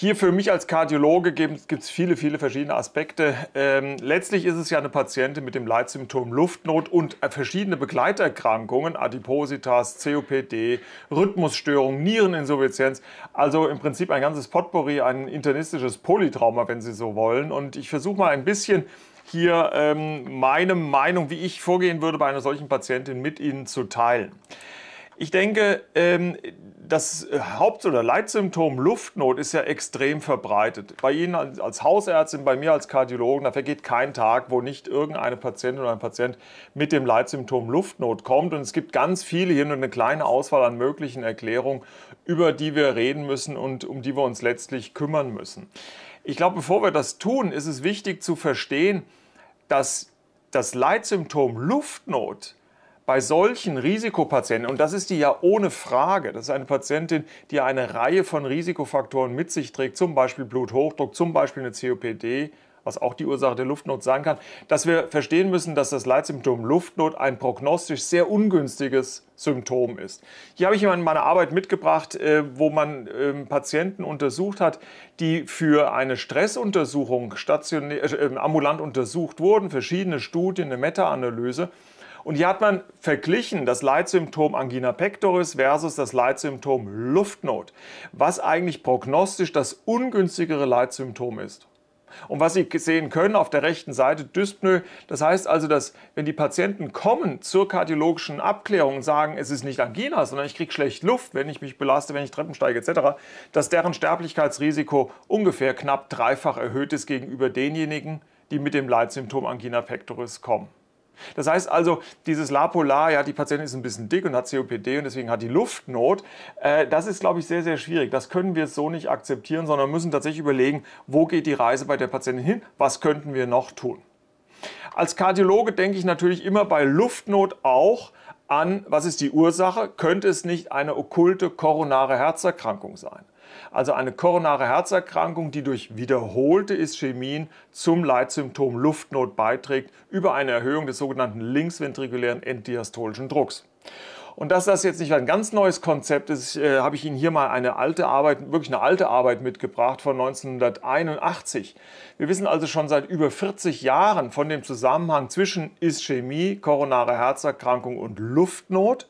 Hier für mich als Kardiologe gibt es viele, viele verschiedene Aspekte. Ähm, letztlich ist es ja eine Patientin mit dem Leitsymptom Luftnot und äh, verschiedene Begleiterkrankungen, Adipositas, COPD, Rhythmusstörung, Niereninsuffizienz. Also im Prinzip ein ganzes Potpourri, ein internistisches Polytrauma, wenn Sie so wollen. Und ich versuche mal ein bisschen hier ähm, meine Meinung, wie ich vorgehen würde bei einer solchen Patientin, mit Ihnen zu teilen. Ich denke, ähm, das Haupt- oder Leitsymptom Luftnot ist ja extrem verbreitet. Bei Ihnen als Hausärztin, bei mir als Kardiologen, da vergeht kein Tag, wo nicht irgendeine Patientin oder ein Patient mit dem Leitsymptom Luftnot kommt. Und es gibt ganz viele, hier nur eine kleine Auswahl an möglichen Erklärungen, über die wir reden müssen und um die wir uns letztlich kümmern müssen. Ich glaube, bevor wir das tun, ist es wichtig zu verstehen, dass das Leitsymptom Luftnot bei solchen Risikopatienten, und das ist die ja ohne Frage, das ist eine Patientin, die eine Reihe von Risikofaktoren mit sich trägt, zum Beispiel Bluthochdruck, zum Beispiel eine COPD, was auch die Ursache der Luftnot sein kann, dass wir verstehen müssen, dass das Leitsymptom Luftnot ein prognostisch sehr ungünstiges Symptom ist. Hier habe ich jemanden in meiner Arbeit mitgebracht, äh, wo man ähm, Patienten untersucht hat, die für eine Stressuntersuchung stationär, äh, äh, ambulant untersucht wurden, verschiedene Studien, eine Meta-Analyse. Und hier hat man verglichen das Leitsymptom Angina pectoris versus das Leitsymptom Luftnot, was eigentlich prognostisch das ungünstigere Leitsymptom ist. Und was Sie sehen können auf der rechten Seite, Dyspnoe, das heißt also, dass wenn die Patienten kommen zur kardiologischen Abklärung und sagen, es ist nicht Angina, sondern ich kriege schlecht Luft, wenn ich mich belaste, wenn ich Treppen steige etc., dass deren Sterblichkeitsrisiko ungefähr knapp dreifach erhöht ist gegenüber denjenigen, die mit dem Leitsymptom Angina pectoris kommen. Das heißt also, dieses Lapolar, ja, die Patientin ist ein bisschen dick und hat COPD und deswegen hat die Luftnot. Äh, das ist, glaube ich, sehr, sehr schwierig. Das können wir so nicht akzeptieren, sondern müssen tatsächlich überlegen, wo geht die Reise bei der Patientin hin? Was könnten wir noch tun? Als Kardiologe denke ich natürlich immer bei Luftnot auch an, was ist die Ursache? Könnte es nicht eine okkulte koronare Herzerkrankung sein? also eine koronare Herzerkrankung, die durch wiederholte Ischämien zum Leitsymptom Luftnot beiträgt, über eine Erhöhung des sogenannten linksventrikulären enddiastolischen Drucks. Und dass das jetzt nicht ein ganz neues Konzept ist, äh, habe ich Ihnen hier mal eine alte Arbeit, wirklich eine alte Arbeit mitgebracht von 1981. Wir wissen also schon seit über 40 Jahren von dem Zusammenhang zwischen Ischämie, koronare Herzerkrankung und Luftnot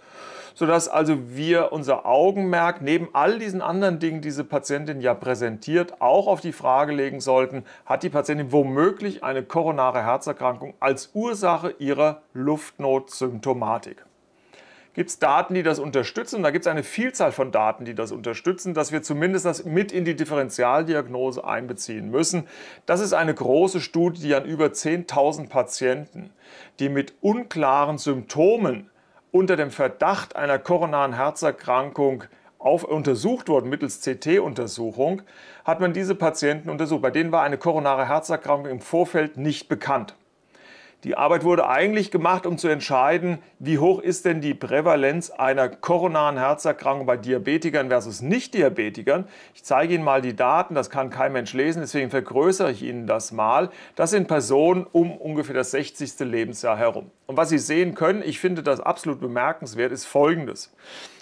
sodass also wir unser Augenmerk neben all diesen anderen Dingen, die diese Patientin ja präsentiert, auch auf die Frage legen sollten, hat die Patientin womöglich eine koronare Herzerkrankung als Ursache ihrer Luftnotsymptomatik? gibt es Daten, die das unterstützen. Da gibt es eine Vielzahl von Daten, die das unterstützen, dass wir zumindest das mit in die Differentialdiagnose einbeziehen müssen. Das ist eine große Studie die an über 10.000 Patienten, die mit unklaren Symptomen unter dem Verdacht einer koronaren Herzerkrankung auf, untersucht worden mittels CT-Untersuchung, hat man diese Patienten untersucht. Bei denen war eine koronare Herzerkrankung im Vorfeld nicht bekannt. Die Arbeit wurde eigentlich gemacht, um zu entscheiden, wie hoch ist denn die Prävalenz einer koronaren Herzerkrankung bei Diabetikern versus Nicht-Diabetikern. Ich zeige Ihnen mal die Daten, das kann kein Mensch lesen, deswegen vergrößere ich Ihnen das mal. Das sind Personen um ungefähr das 60. Lebensjahr herum. Und was Sie sehen können, ich finde das absolut bemerkenswert, ist Folgendes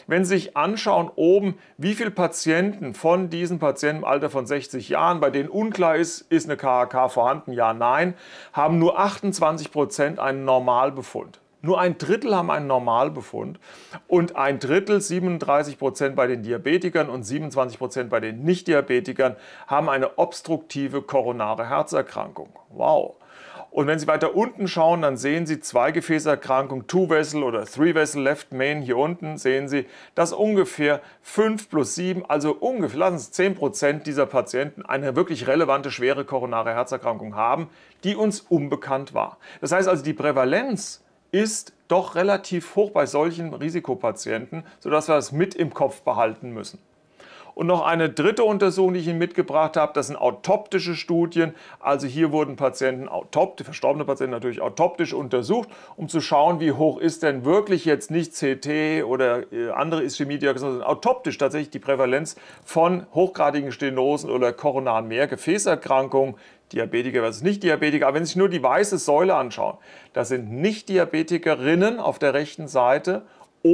wenn Sie sich anschauen oben, wie viele Patienten von diesen Patienten im Alter von 60 Jahren, bei denen unklar ist, ist eine KHK vorhanden, ja, nein, haben nur 28 Prozent einen Normalbefund. Nur ein Drittel haben einen Normalbefund und ein Drittel, 37 Prozent bei den Diabetikern und 27 Prozent bei den Nichtdiabetikern, haben eine obstruktive koronare Herzerkrankung. Wow. Und wenn Sie weiter unten schauen, dann sehen Sie Zweigefäßerkrankung, Two-Vessel oder Three-Vessel Left Main hier unten, sehen Sie, dass ungefähr 5 plus 7, also ungefähr, lassen Sie 10 Prozent dieser Patienten eine wirklich relevante schwere koronare Herzerkrankung haben, die uns unbekannt war. Das heißt also, die Prävalenz ist doch relativ hoch bei solchen Risikopatienten, sodass wir das mit im Kopf behalten müssen. Und noch eine dritte Untersuchung, die ich Ihnen mitgebracht habe, das sind autoptische Studien. Also hier wurden Patienten autoptisch, verstorbene Patienten natürlich autoptisch untersucht, um zu schauen, wie hoch ist denn wirklich jetzt nicht CT oder äh, andere Ischämie-Diagnosen, sondern autoptisch tatsächlich die Prävalenz von hochgradigen Stenosen oder koronaren Mehrgefäßerkrankungen Diabetiker versus Nicht-Diabetiker. Aber wenn Sie sich nur die weiße Säule anschauen, das sind Nicht-Diabetikerinnen auf der rechten Seite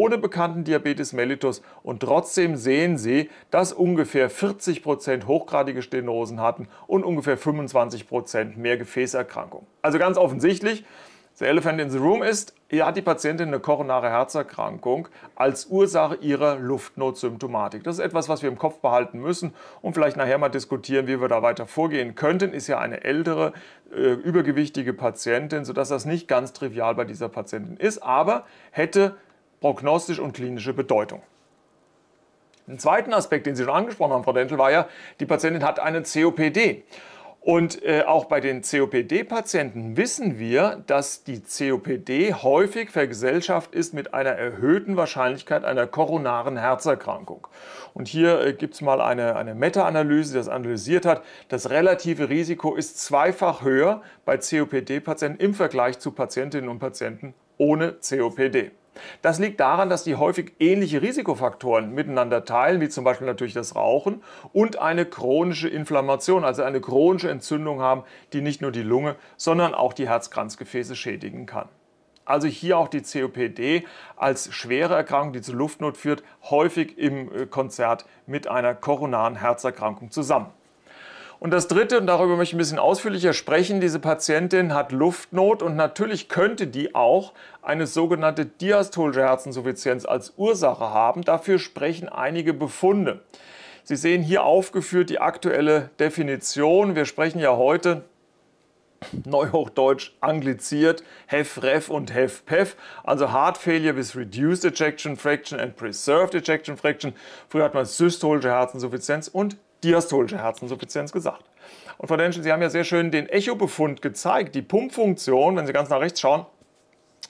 ohne bekannten Diabetes mellitus und trotzdem sehen Sie, dass ungefähr 40% Prozent hochgradige Stenosen hatten und ungefähr 25% Prozent mehr Gefäßerkrankung. Also ganz offensichtlich, der Elephant in the Room ist, hier hat die Patientin eine koronare Herzerkrankung als Ursache ihrer Luftnotsymptomatik. Das ist etwas, was wir im Kopf behalten müssen und vielleicht nachher mal diskutieren, wie wir da weiter vorgehen könnten. Ist ja eine ältere, äh, übergewichtige Patientin, sodass das nicht ganz trivial bei dieser Patientin ist, aber hätte prognostisch und klinische Bedeutung. Ein zweiter Aspekt, den Sie schon angesprochen haben, Frau Dentel, war ja, die Patientin hat eine COPD. Und äh, auch bei den COPD-Patienten wissen wir, dass die COPD häufig vergesellschaftet ist mit einer erhöhten Wahrscheinlichkeit einer koronaren Herzerkrankung. Und hier äh, gibt es mal eine, eine Meta-Analyse, die das analysiert hat. Das relative Risiko ist zweifach höher bei COPD-Patienten im Vergleich zu Patientinnen und Patienten ohne COPD. Das liegt daran, dass die häufig ähnliche Risikofaktoren miteinander teilen, wie zum Beispiel natürlich das Rauchen und eine chronische Inflammation, also eine chronische Entzündung haben, die nicht nur die Lunge, sondern auch die Herzkranzgefäße schädigen kann. Also hier auch die COPD als schwere Erkrankung, die zu Luftnot führt, häufig im äh, Konzert mit einer koronaren Herzerkrankung zusammen. Und das Dritte, und darüber möchte ich ein bisschen ausführlicher sprechen, diese Patientin hat Luftnot und natürlich könnte die auch eine sogenannte diastolische Herzinsuffizienz als Ursache haben. Dafür sprechen einige Befunde. Sie sehen hier aufgeführt die aktuelle Definition. Wir sprechen ja heute Neuhochdeutsch angliziert, HEF-REF und HEF-PEF, also Heart Failure with Reduced Ejection Fraction and Preserved Ejection Fraction. Früher hat man systolische Herzinsuffizienz und diastolische Herzinsuffizienz gesagt. Und Frau Denschen, Sie haben ja sehr schön den Echobefund gezeigt. Die Pumpfunktion, wenn Sie ganz nach rechts schauen,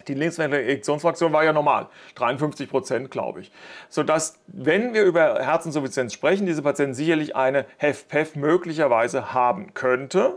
die linkswende Injektionsfraktion war ja normal, 53 Prozent, glaube ich. Sodass, wenn wir über Herzinsuffizienz sprechen, diese Patienten sicherlich eine HEF-PEF möglicherweise haben könnte.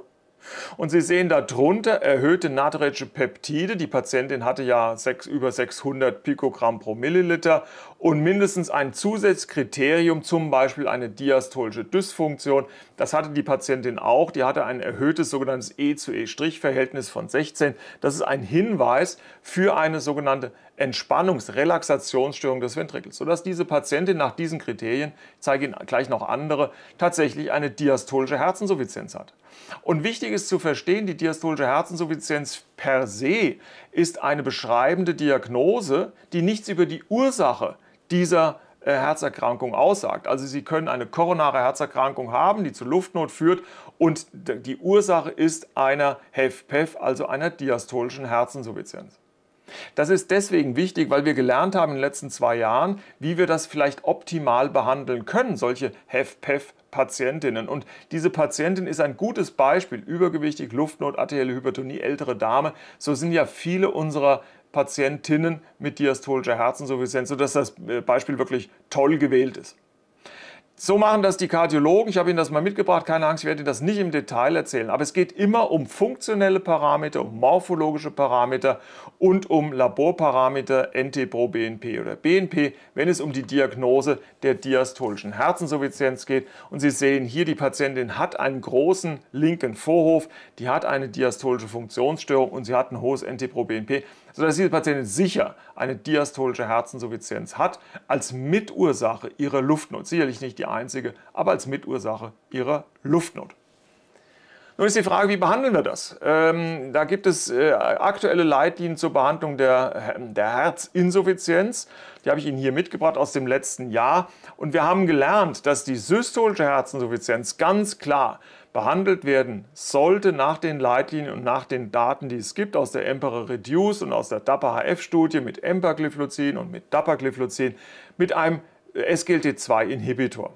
Und Sie sehen darunter erhöhte natriurische Peptide. Die Patientin hatte ja 6, über 600 Pikogramm pro Milliliter und mindestens ein Zusatzkriterium, zum Beispiel eine diastolische Dysfunktion. Das hatte die Patientin auch. Die hatte ein erhöhtes sogenanntes E zu E-Verhältnis von 16. Das ist ein Hinweis für eine sogenannte Entspannungs-Relaxationsstörung des Ventrikels, sodass diese Patientin nach diesen Kriterien, ich zeige Ihnen gleich noch andere, tatsächlich eine diastolische Herzensuffizienz hat. Und wichtig ist zu verstehen, die diastolische Herzensuffizienz per se ist eine beschreibende Diagnose, die nichts über die Ursache dieser äh, Herzerkrankung aussagt. Also Sie können eine koronare Herzerkrankung haben, die zu Luftnot führt und die Ursache ist einer HEF-PEF, also einer diastolischen Herzinsuffizienz. Das ist deswegen wichtig, weil wir gelernt haben in den letzten zwei Jahren, wie wir das vielleicht optimal behandeln können, solche HEF-PEF-Patientinnen. Und diese Patientin ist ein gutes Beispiel, übergewichtig, Luftnot, arterielle Hypertonie, ältere Dame. So sind ja viele unserer Patientinnen mit diastolischer Herzinsuffizienz, sodass das äh, Beispiel wirklich toll gewählt ist. So machen das die Kardiologen. Ich habe Ihnen das mal mitgebracht. Keine Angst, ich werde Ihnen das nicht im Detail erzählen. Aber es geht immer um funktionelle Parameter, um morphologische Parameter und um Laborparameter nt bnp oder BNP, wenn es um die Diagnose der diastolischen Herzinsuffizienz geht. Und Sie sehen hier, die Patientin hat einen großen linken Vorhof, die hat eine diastolische Funktionsstörung und sie hat ein hohes nt bnp sodass diese Patientin sicher eine diastolische Herzinsuffizienz hat, als Mitursache ihrer Luftnot. Sicherlich nicht die einzige, aber als Mitursache ihrer Luftnot. Nun ist die Frage, wie behandeln wir das? Ähm, da gibt es äh, aktuelle Leitlinien zur Behandlung der, ähm, der Herzinsuffizienz. Die habe ich Ihnen hier mitgebracht aus dem letzten Jahr. Und wir haben gelernt, dass die systolische Herzinsuffizienz ganz klar behandelt werden sollte nach den Leitlinien und nach den Daten, die es gibt aus der Emperor Reduce und aus der DAPA-HF-Studie mit Empagliflozin und mit dapa Dapagliflozin mit einem SGLT2-Inhibitor.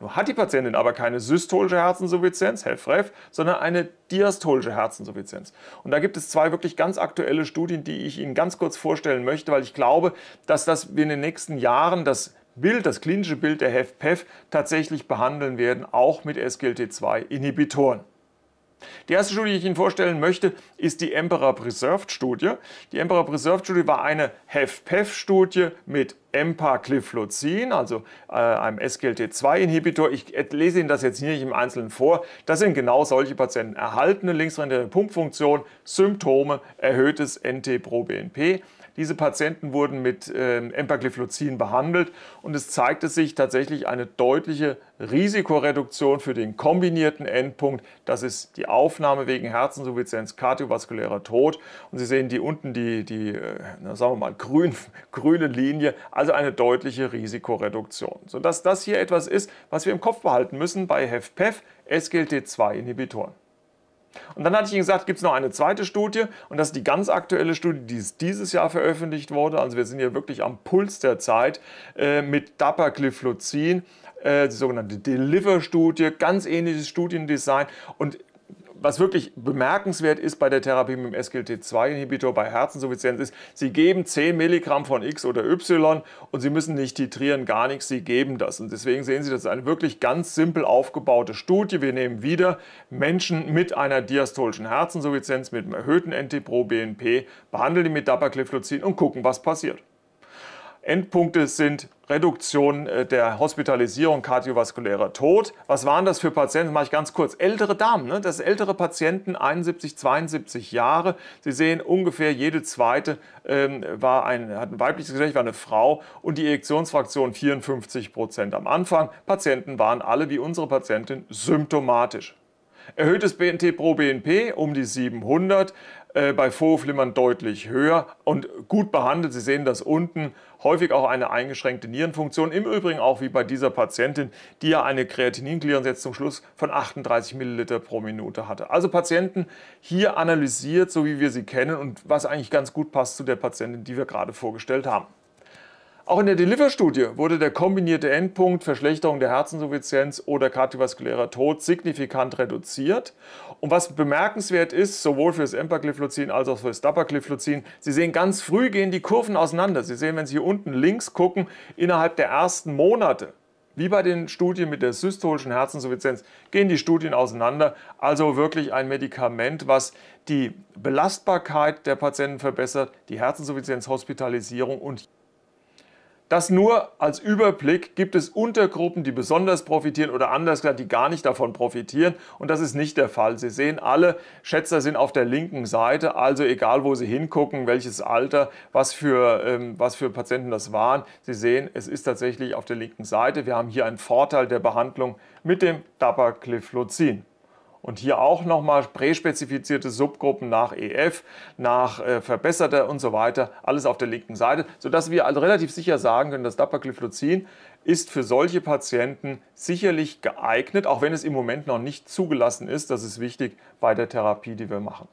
Nur hat die Patientin aber keine systolische Herzinsuffizienz, HELF-REF, sondern eine diastolische Herzinsuffizienz. Und da gibt es zwei wirklich ganz aktuelle Studien, die ich Ihnen ganz kurz vorstellen möchte, weil ich glaube, dass das wir in den nächsten Jahren das Bild, das klinische Bild der HEF-PEF tatsächlich behandeln werden, auch mit SGLT2-Inhibitoren. Die erste Studie, die ich Ihnen vorstellen möchte, ist die Emperor Preserved Studie. Die Emperor Preserved Studie war eine HEF-PEF-Studie mit Empagliflozin, also äh, einem SGLT2-Inhibitor. Ich äh, lese Ihnen das jetzt hier nicht im Einzelnen vor. Das sind genau solche Patienten. Erhaltene linksrendende Pumpfunktion, Symptome, erhöhtes NT-proBNP, diese Patienten wurden mit ähm, Empagliflozin behandelt und es zeigte sich tatsächlich eine deutliche Risikoreduktion für den kombinierten Endpunkt. Das ist die Aufnahme wegen Herzinsuffizienz, kardiovaskulärer Tod. Und Sie sehen die unten die, die äh, na, sagen wir mal, grün, grüne Linie, also eine deutliche Risikoreduktion. Sodass das hier etwas ist, was wir im Kopf behalten müssen bei HEFPEF, SGLT2-Inhibitoren. Und dann hatte ich Ihnen gesagt, gibt es noch eine zweite Studie und das ist die ganz aktuelle Studie, die dieses Jahr veröffentlicht wurde. Also wir sind hier wirklich am Puls der Zeit äh, mit Dapagliflozin, äh, die sogenannte Deliver-Studie, ganz ähnliches Studiendesign und was wirklich bemerkenswert ist bei der Therapie mit dem SGLT2-Inhibitor bei Herzinsuffizienz ist, Sie geben 10 Milligramm von X oder Y und Sie müssen nicht titrieren, gar nichts, Sie geben das. Und deswegen sehen Sie, das ist eine wirklich ganz simpel aufgebaute Studie. Wir nehmen wieder Menschen mit einer diastolischen Herzinsuffizienz mit einem erhöhten NT-proBNP, behandeln die mit Dapagliflozin und gucken, was passiert. Endpunkte sind Reduktion äh, der Hospitalisierung, kardiovaskulärer Tod. Was waren das für Patienten? Das mache ich ganz kurz. Ältere Damen, ne? das sind ältere Patienten, 71, 72 Jahre. Sie sehen ungefähr jede zweite ähm, war ein, hat ein weibliches Geschlecht, war eine Frau und die Ejektionsfraktion 54 Prozent am Anfang. Patienten waren alle wie unsere Patientin symptomatisch. Erhöhtes BNT pro BNP um die 700, äh, bei Vorhofflimmern deutlich höher und gut behandelt. Sie sehen das unten, häufig auch eine eingeschränkte Nierenfunktion. Im Übrigen auch wie bei dieser Patientin, die ja eine Kreatininklearance jetzt zum Schluss von 38 Milliliter pro Minute hatte. Also Patienten hier analysiert, so wie wir sie kennen und was eigentlich ganz gut passt zu der Patientin, die wir gerade vorgestellt haben. Auch in der Deliver-Studie wurde der kombinierte Endpunkt Verschlechterung der Herzinsuffizienz oder kardiovaskulärer Tod signifikant reduziert. Und was bemerkenswert ist, sowohl für das Empagliflozin als auch für das Dapagliflozin, Sie sehen, ganz früh gehen die Kurven auseinander. Sie sehen, wenn Sie hier unten links gucken, innerhalb der ersten Monate, wie bei den Studien mit der systolischen Herzinsuffizienz, gehen die Studien auseinander. Also wirklich ein Medikament, was die Belastbarkeit der Patienten verbessert, die Herzinsuffizienz, Hospitalisierung und das nur als Überblick gibt es Untergruppen, die besonders profitieren oder anders gesagt, die gar nicht davon profitieren. Und das ist nicht der Fall. Sie sehen, alle Schätzer sind auf der linken Seite. Also egal, wo Sie hingucken, welches Alter, was für, ähm, was für Patienten das waren. Sie sehen, es ist tatsächlich auf der linken Seite. Wir haben hier einen Vorteil der Behandlung mit dem Dapagliflozin. Und hier auch nochmal präspezifizierte Subgruppen nach EF, nach äh, verbesserter und so weiter, alles auf der linken Seite, sodass wir also relativ sicher sagen können, dass Dapagliflozin ist für solche Patienten sicherlich geeignet, auch wenn es im Moment noch nicht zugelassen ist. Das ist wichtig bei der Therapie, die wir machen.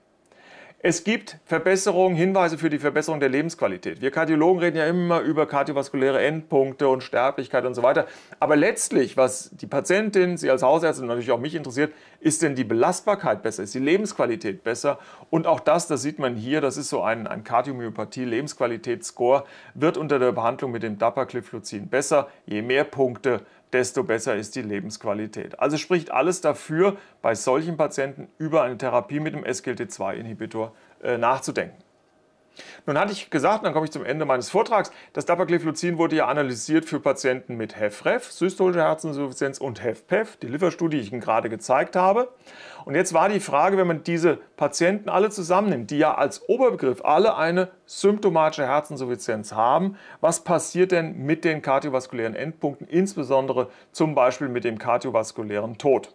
Es gibt Verbesserungen, Hinweise für die Verbesserung der Lebensqualität. Wir Kardiologen reden ja immer über kardiovaskuläre Endpunkte und Sterblichkeit und so weiter. Aber letztlich, was die Patientin, Sie als Hausärztin und natürlich auch mich interessiert, ist denn die Belastbarkeit besser? Ist die Lebensqualität besser? Und auch das, das sieht man hier, das ist so ein, ein Kardiomyopathie-Lebensqualitätsscore, wird unter der Behandlung mit dem Dapagliflozin besser. Je mehr Punkte, desto besser ist die Lebensqualität. Also spricht alles dafür, bei solchen Patienten über eine Therapie mit dem SGLT2-Inhibitor äh, nachzudenken. Nun hatte ich gesagt, dann komme ich zum Ende meines Vortrags, das Dapagliflozin wurde ja analysiert für Patienten mit HEFREF, systolische Herzinsuffizienz und HEFPEF, die Liverstudie, die ich Ihnen gerade gezeigt habe. Und jetzt war die Frage, wenn man diese Patienten alle zusammennimmt, die ja als Oberbegriff alle eine symptomatische Herzinsuffizienz haben, was passiert denn mit den kardiovaskulären Endpunkten, insbesondere zum Beispiel mit dem kardiovaskulären Tod?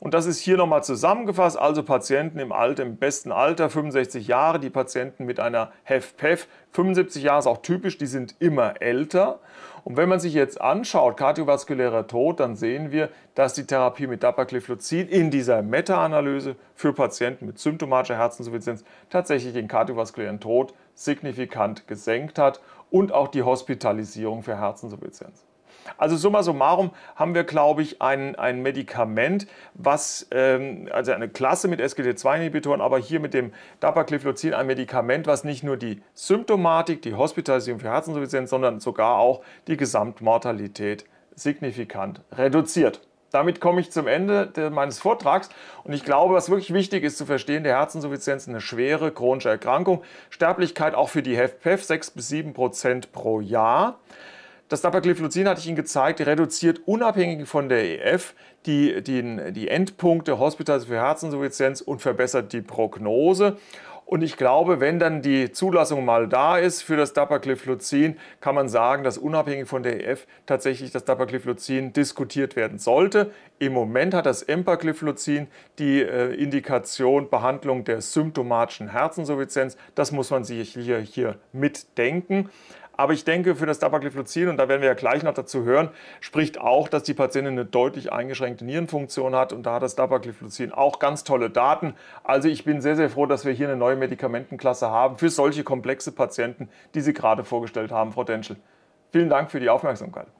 Und das ist hier nochmal zusammengefasst, also Patienten im, Alter, im besten Alter, 65 Jahre, die Patienten mit einer HEF-PEF, 75 Jahre ist auch typisch, die sind immer älter. Und wenn man sich jetzt anschaut, kardiovaskulärer Tod, dann sehen wir, dass die Therapie mit Dapagliflozid in dieser Meta-Analyse für Patienten mit symptomatischer Herzinsuffizienz tatsächlich den kardiovaskulären Tod signifikant gesenkt hat und auch die Hospitalisierung für Herzinsuffizienz. Also summa summarum haben wir, glaube ich, ein, ein Medikament, was, ähm, also eine Klasse mit SGLT2-Inhibitoren, aber hier mit dem Dapagliflozin ein Medikament, was nicht nur die Symptomatik, die Hospitalisierung für Herzinsuffizienz, sondern sogar auch die Gesamtmortalität signifikant reduziert. Damit komme ich zum Ende meines Vortrags und ich glaube, was wirklich wichtig ist zu verstehen, der Herzinsuffizienz ist eine schwere chronische Erkrankung, Sterblichkeit auch für die HEFPEF 6 bis 7 Prozent pro Jahr. Das Dapagliflozin, hatte ich Ihnen gezeigt, reduziert unabhängig von der EF die, die, die Endpunkte Hospitals für Herzinsuffizienz und verbessert die Prognose. Und ich glaube, wenn dann die Zulassung mal da ist für das Dapagliflozin, kann man sagen, dass unabhängig von der EF tatsächlich das Dapagliflozin diskutiert werden sollte. Im Moment hat das Empagliflozin die äh, Indikation Behandlung der symptomatischen Herzinsuffizienz. Das muss man sich hier, hier mitdenken. Aber ich denke, für das Dapagliflozin, und da werden wir ja gleich noch dazu hören, spricht auch, dass die Patientin eine deutlich eingeschränkte Nierenfunktion hat. Und da hat das Dapagliflozin auch ganz tolle Daten. Also ich bin sehr, sehr froh, dass wir hier eine neue Medikamentenklasse haben für solche komplexe Patienten, die Sie gerade vorgestellt haben, Frau Denschel. Vielen Dank für die Aufmerksamkeit.